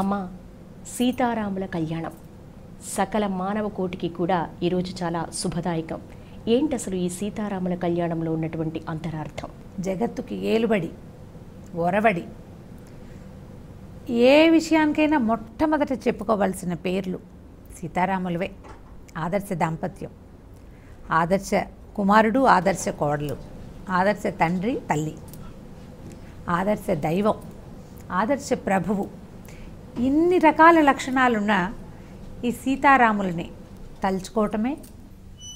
అమ్మ సీతారాముల కళ్యాణం సకల మానవ కోటికి కూడా ఈరోజు చాలా శుభదాయకం ఏంటి అసలు ఈ సీతారాముల కళ్యాణంలో ఉన్నటువంటి అంతరార్థం జగత్తుకి ఏలుబడి ఒరవడి ఏ విషయానికైనా మొట్టమొదట చెప్పుకోవాల్సిన పేర్లు సీతారాములవే ఆదర్శ దాంపత్యం ఆదర్శ కుమారుడు ఆదర్శ కోడలు ఆదర్శ తండ్రి తల్లి ఆదర్శ దైవం ఆదర్శ ప్రభువు ఇన్ని రకాల లక్షణాలున్న ఈ సీతారాములని తలుచుకోవటమే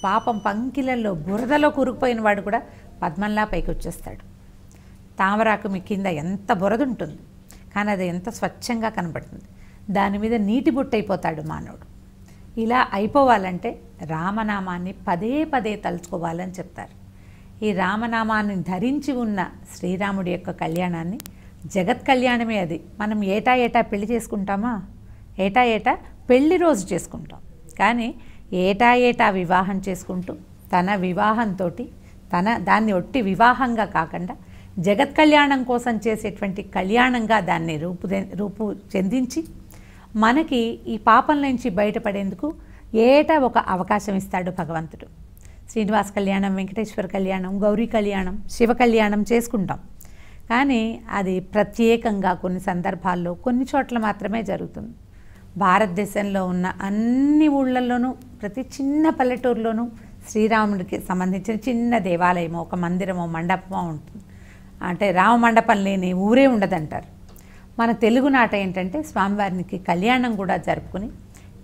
పాపం పంకిలల్లో బురదలో కూరుకుపోయిన వాడు కూడా పద్మంలా పైకి వచ్చేస్తాడు తామరాకు మీ కింద ఎంత బురద ఉంటుంది కానీ అది ఎంత స్వచ్ఛంగా కనబడుతుంది దాని మీద నీటి బుట్టయిపోతాడు మానవుడు ఇలా అయిపోవాలంటే రామనామాన్ని పదే పదే తలుచుకోవాలని చెప్తారు ఈ రామనామాన్ని ధరించి ఉన్న శ్రీరాముడి యొక్క కళ్యాణాన్ని జగత్ కళ్యాణమే అది మనం ఏటా ఏటా పెళ్లి చేసుకుంటామా ఏటా ఏటా పెళ్లి రోజు చేసుకుంటాం కానీ ఏటా ఏటా వివాహం చేసుకుంటూ తన వివాహంతో తన దాన్ని ఒట్టి వివాహంగా కాకుండా జగత్ కళ్యాణం కోసం చేసేటువంటి కళ్యాణంగా దాన్ని రూపు రూపు చెందించి మనకి ఈ పాపం నుంచి బయటపడేందుకు ఏటా ఒక అవకాశం ఇస్తాడు భగవంతుడు శ్రీనివాస్ కళ్యాణం వెంకటేశ్వర కళ్యాణం గౌరీ కళ్యాణం శివ కళ్యాణం చేసుకుంటాం కానీ అది ప్రత్యేకంగా కొన్ని సందర్భాల్లో కొన్ని చోట్ల మాత్రమే జరుగుతుంది భారతదేశంలో ఉన్న అన్ని ఊళ్ళల్లోనూ ప్రతి చిన్న పల్లెటూరులోనూ శ్రీరాముడికి సంబంధించిన చిన్న దేవాలయమో ఒక మందిరమో మండపమో ఉంటుంది అంటే రామ మండపం లేని ఊరే ఉండదంటారు మన తెలుగునాట ఏంటంటే స్వామివారికి కళ్యాణం కూడా జరుపుకుని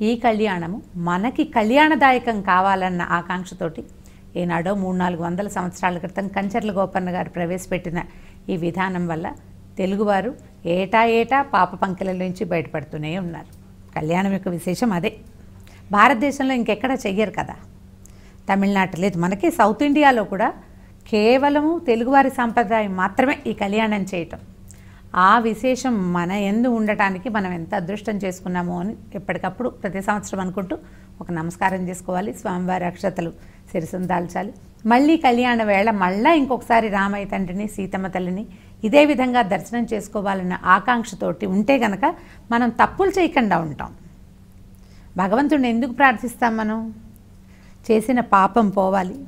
ఈ కళ్యాణము మనకి కళ్యాణదాయకం కావాలన్న ఆకాంక్షతోటి ఏనాడో మూడు నాలుగు వందల సంవత్సరాల క్రితం కంచర్ల గోపన్న గారు ప్రవేశపెట్టిన ఈ విధానం వల్ల తెలుగువారు ఏటా ఏటా పాప పంకిల నుంచి బయటపడుతూనే ఉన్నారు కళ్యాణం యొక్క విశేషం అదే భారతదేశంలో ఇంకెక్కడ చెయ్యరు కదా తమిళనాడు లేదు మనకి సౌత్ ఇండియాలో కూడా కేవలము తెలుగువారి సాంప్రదాయం మాత్రమే ఈ కళ్యాణం చేయటం ఆ విశేషం మన ఎందు ఉండటానికి మనం ఎంత అదృష్టం చేసుకున్నామో అని ఎప్పటికప్పుడు ప్రతి సంవత్సరం అనుకుంటూ ఒక నమస్కారం చేసుకోవాలి స్వామివారి అక్షతలు సిరిసం దాల్చాలి మళ్ళీ కళ్యాణ వేళ మళ్ళా ఇంకొకసారి రామయ్య తండ్రిని సీతమ్మ తల్లిని ఇదే విధంగా దర్శనం చేసుకోవాలన్న ఆకాంక్షతోటి ఉంటే గనక మనం తప్పులు చేయకుండా ఉంటాం భగవంతుడిని ఎందుకు ప్రార్థిస్తాం మనం చేసిన పాపం పోవాలి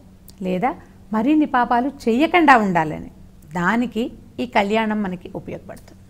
లేదా మరిన్ని పాపాలు చేయకుండా ఉండాలని దానికి ఈ కళ్యాణం మనకి ఉపయోగపడుతుంది